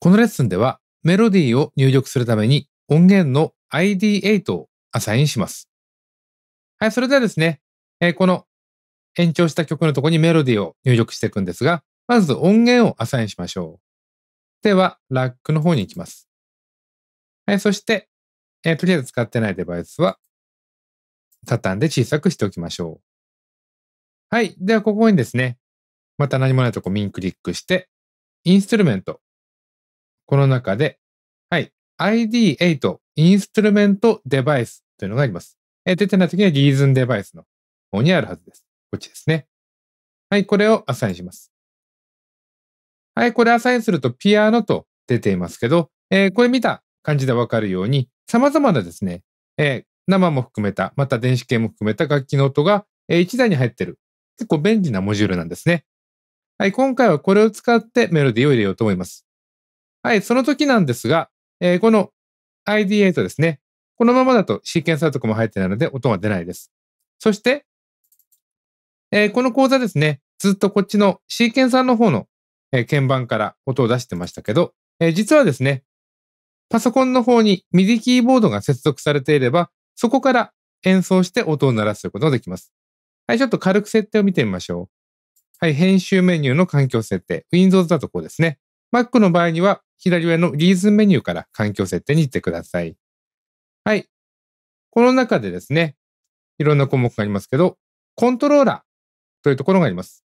このレッスンではメロディーを入力するために音源の ID8 をアサインします。はい、それではですね、えー、この延長した曲のとこにメロディーを入力していくんですが、まず音源をアサインしましょう。では、ラックの方に行きます。はい、そして、えー、とりあえず使ってないデバイスは、畳んで小さくしておきましょう。はい。では、ここにですね、また何もないとこ右ンクリックして、インストゥルメントこの中で、はい、ID8、インストゥルメントデバイスというのがあります。えー、出てない時にはリーズンデバイスの方にあるはずです。こっちですね。はい、これをアサインします。はい、これアサインするとピアノと出ていますけど、えー、これ見た感じでわかるように、様々なですね、えー、生も含めた、また電子系も含めた楽器の音が、えー、1台に入ってる。結構便利なモジュールなんですね。はい、今回はこれを使ってメロディーを入れようと思います。はい、その時なんですが、えー、この ID8 ですね。このままだとシーケンサーとかも入ってないので音が出ないです。そして、えー、この講座ですね、ずっとこっちのシーケンサーの方の、えー、鍵盤から音を出してましたけど、えー、実はですね、パソコンの方に MIDI キーボードが接続されていれば、そこから演奏して音を鳴らすことができます。はい、ちょっと軽く設定を見てみましょう。はい、編集メニューの環境設定。Windows だとこうですね。Mac の場合には左上のリーズンメニューから環境設定に行ってください。はい。この中でですね、いろんな項目がありますけど、コントローラーというところがあります。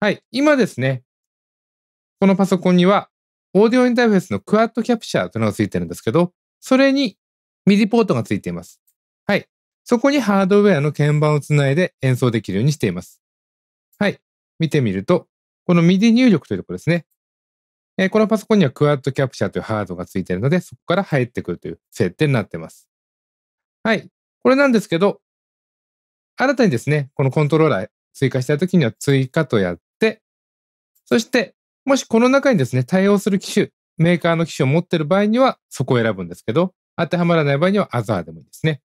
はい。今ですね、このパソコンには、オーディオインターフェースのクワッドキャプチャーというのがついてるんですけど、それに MIDI ポートがついています。はい。そこにハードウェアの鍵盤をつないで演奏できるようにしています。はい。見てみると、この MIDI 入力というところですね。えー、このパソコンにはクワッドキャプチャーというハードが付いているので、そこから入ってくるという設定になっています。はい。これなんですけど、新たにですね、このコントローラー追加したいときには追加とやって、そして、もしこの中にですね、対応する機種、メーカーの機種を持っている場合にはそこを選ぶんですけど、当てはまらない場合にはアザーでもいいですね。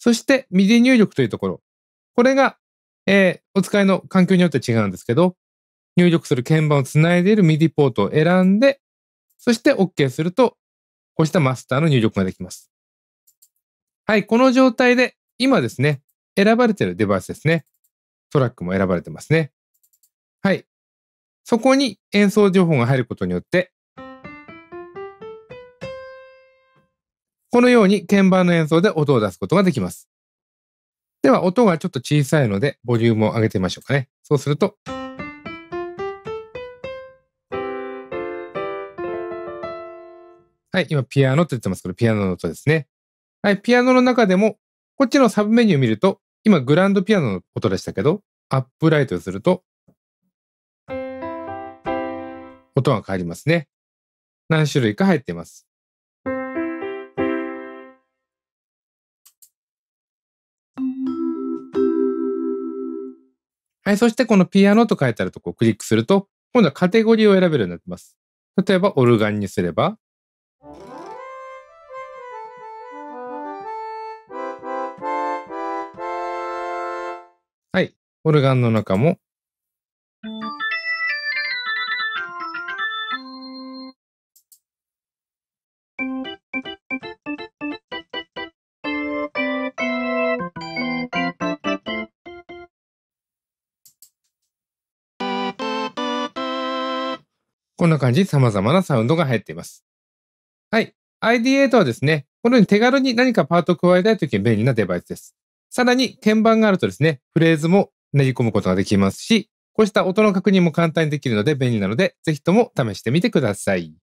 そして、ミディ入力というところ。これが、えー、お使いの環境によって違うんですけど、入力する鍵盤をつないでいる MIDI ポートを選んで、そして OK すると、こうしたマスターの入力ができます。はい、この状態で、今ですね、選ばれているデバイスですね。トラックも選ばれてますね。はい。そこに演奏情報が入ることによって、このように鍵盤の演奏で音を出すことができます。では、音がちょっと小さいので、ボリュームを上げてみましょうかね。そうすると、はい、今ピアノと言ってますけど、ピアノの音ですね。はい、ピアノの中でも、こっちのサブメニューを見ると、今グランドピアノの音でしたけど、アップライトすると、音が変わりますね。何種類か入っています。はい、そしてこのピアノと書いてあるとこをクリックすると、今度はカテゴリーを選べるようになってます。例えば、オルガンにすれば、はい。オルガンの中も。こんな感じ、様々なサウンドが入っています。はい。ID8 はですね、このように手軽に何かパートを加えたいときに便利なデバイスです。さらに、鍵盤があるとですね、フレーズも練り込むことができますし、こうした音の確認も簡単にできるので便利なので、ぜひとも試してみてください。